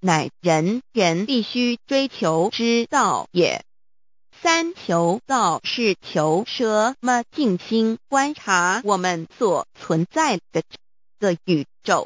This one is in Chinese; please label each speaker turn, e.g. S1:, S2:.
S1: 乃人人必须追求之道也。三求道是求什么？静心观察我们所存在的的宇宙。